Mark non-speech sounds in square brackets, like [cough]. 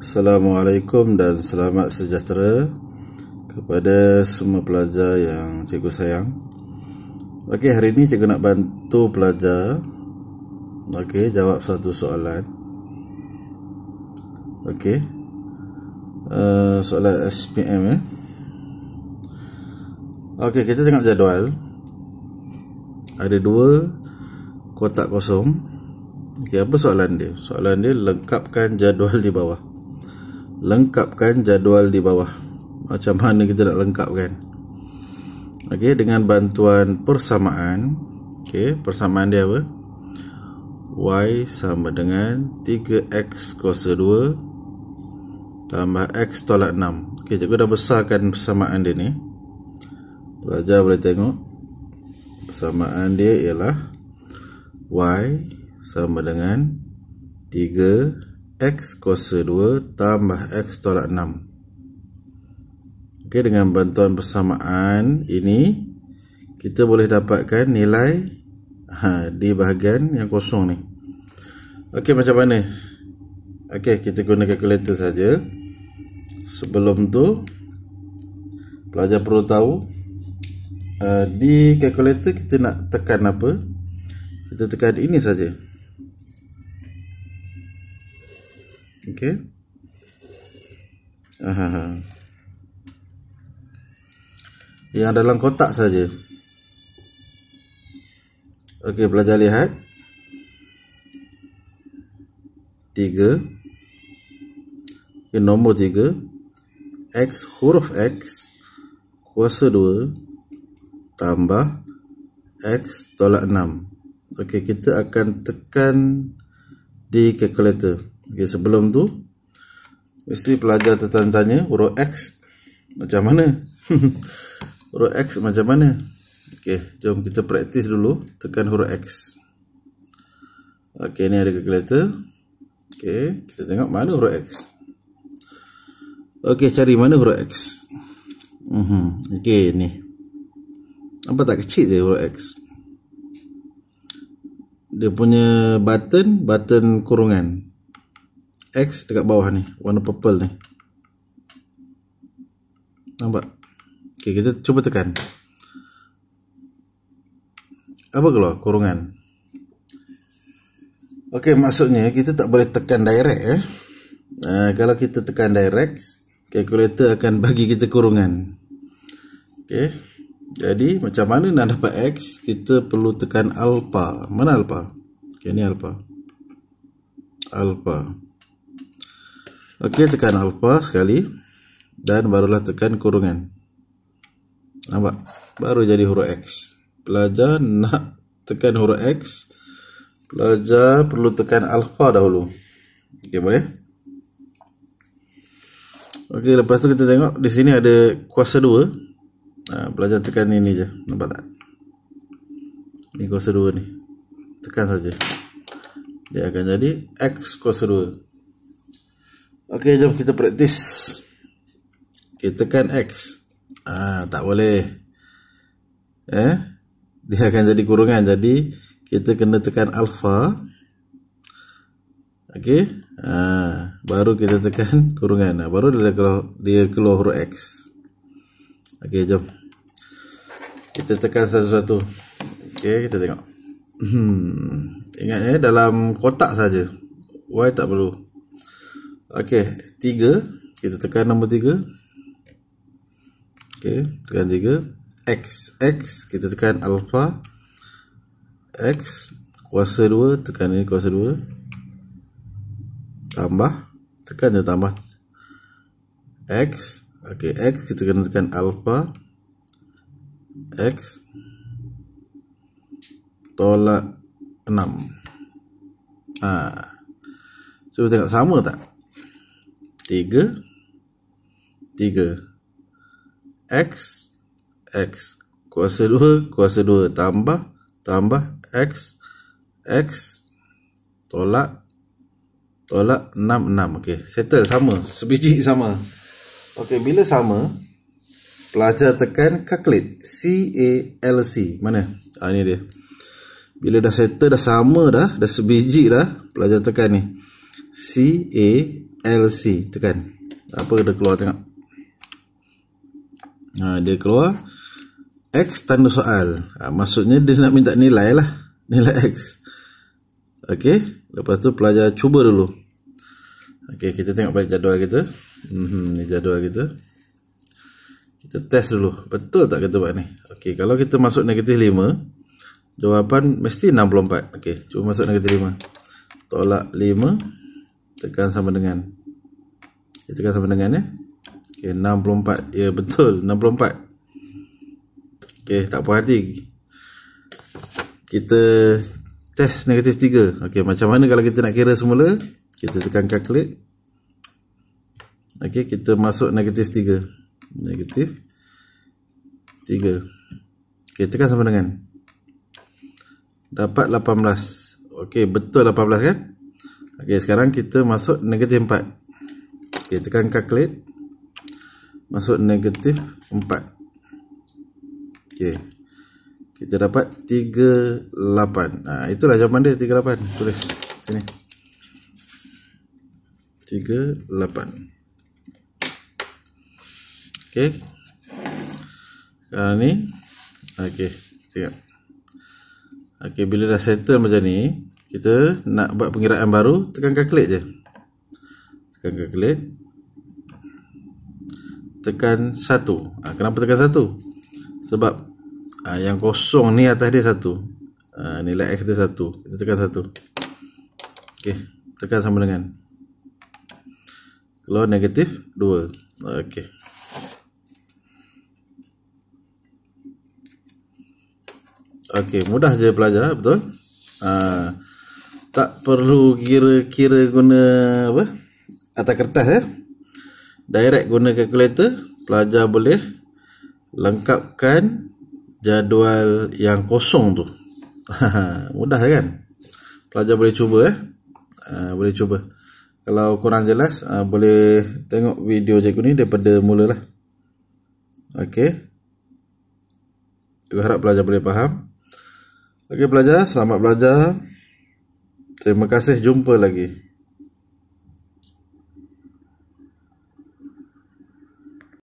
Assalamualaikum dan selamat sejahtera kepada semua pelajar yang cikgu sayang. Okey, hari ini cikgu nak bantu pelajar okey jawab satu soalan. Okey. Uh, soalan SPM eh. Okey, kita tengok jadual. Ada dua kotak kosong. Okay, ya, apa soalan dia? Soalan dia lengkapkan jadual di bawah. Lengkapkan jadual di bawah. Macam mana kita nak lengkapkan? Okey, dengan bantuan persamaan. Okey, persamaan dia apa? y sama dengan 3x kuasa 2 tambah x tolak 6 ok, cikgu dah besarkan persamaan dia ni pelajar boleh tengok persamaan dia ialah y sama dengan 3 X kuasa 2 tambah X tolak 6 Okey dengan bantuan persamaan ini Kita boleh dapatkan nilai ha, di bahagian yang kosong ni Okey macam mana Okey kita guna kalkulator saja. Sebelum tu Pelajar perlu tahu uh, Di kalkulator kita nak tekan apa Kita tekan ini saja. okay aha yang dalam kotak saja Okay, pelajar lihat tiga, okay, nombor tiga, x huruf x kuasa dua tambah x tolak enam. Okay, kita akan tekan di kalkulator. Okay, sebelum tu Mesti pelajar tertanya-tanya Huruf X macam mana [laughs] Huruf X macam mana Okey, jom kita praktis dulu Tekan huruf X Okey, ni ada calculator Okey, kita tengok mana huruf X Okey, cari mana huruf X uh-huh. Mhm, okay, ni Nampak tak kecil je huruf X Dia punya button Button kurungan X dekat bawah ni Warna purple ni Nampak? Ok kita cuba tekan Apa keluar? Kurungan Ok maksudnya kita tak boleh tekan direct eh uh, Kalau kita tekan direct Calculator akan [laughs] bagi kita kurungan Ok Jadi macam mana nak dapat X Kita perlu tekan alpha Mana alpha? Ok ni Alpha Alpha Okey, tekan alpha sekali dan barulah tekan kurungan. Nampak? Baru jadi huruf X. Pelajar nak tekan huruf X. Pelajar perlu tekan alpha dahulu. Okey, boleh? Okey, lepas tu kita tengok di sini ada kuasa 2. Ha, pelajar tekan ini je. Nampak tak? Ini kuasa 2 ni. Tekan saja. Dia akan jadi X kuasa 2. Okey, jom kita praktis. Kita tekan X. Ah, tak boleh. Eh? Dia akan jadi kurungan. Jadi, kita kena tekan alpha. Okey. Ah, baru kita tekan [laughs] kurungan. Ah, baru dia keluar, dia keluar huruf X. Okey, jom. Kita tekan satu-satu. Okey, kita tengok. Hmm. Ingat eh, dalam kotak saja. Y tak perlu. Ok, 3 Kita tekan nombor 3 Ok, tekan 3 X, X Kita tekan alpha X Kuasa 2 Tekan ini kuasa 2 Tambah Tekan dia tambah X Ok, X Kita kena tekan alpha X Tolak 6 Haa Cuba tengok sama tak tiga tiga x x kuasa dua kuasa dua tambah tambah x x tolak tolak enam enam. okey settle sama sebiji sama okey bila sama pelajar tekan calculate C A L C mana ha, ah, ini dia bila dah settle dah sama dah dah sebiji dah pelajar tekan ni C A LC tekan apa dia keluar tengok ha, dia keluar X tanda soal ha, maksudnya dia nak minta nilai lah nilai X ok lepas tu pelajar cuba dulu ok kita tengok balik jadual kita hmm, ni jadual kita kita test dulu betul tak kita buat ni ok kalau kita masuk negatif 5 jawapan mesti 64 ok cuba masuk negatif 5 tolak tekan sama dengan dia ya, tekan sama dengan eh ok 64 ya betul 64 ok tak puas hati kita test negatif 3 ok macam mana kalau kita nak kira semula kita tekan calculate ok kita masuk negatif 3 negatif 3 ok tekan sama dengan dapat 18 Okey, betul 18 kan Okey, sekarang kita masuk negatif 4. Kita okay, tekan calculate. Masuk negatif 4. Okey. Kita dapat 38. Nah, ha, itulah jawapan dia 38. Tulis sini. 38. Okey. Sekarang ni okey, tengok. Okey, bila dah settle macam ni, kita nak buat pengiraan baru tekankan klik je tekankan klik tekan satu. ha, kenapa tekan satu? sebab ha, yang kosong ni atas dia satu, ha, nilai X dia satu. kita tekan satu. ok tekan sama dengan keluar negatif dua. ok ok mudah je pelajar betul aa ha tak perlu kira-kira guna apa atas kertas ya eh? direct guna kalkulator pelajar boleh lengkapkan jadual yang kosong tu [laughs] mudah kan pelajar boleh cuba eh uh, boleh cuba kalau kurang jelas uh, boleh tengok video cikgu ni daripada mulalah okey saya harap pelajar boleh faham okey pelajar selamat belajar Terima kasih jumpa lagi.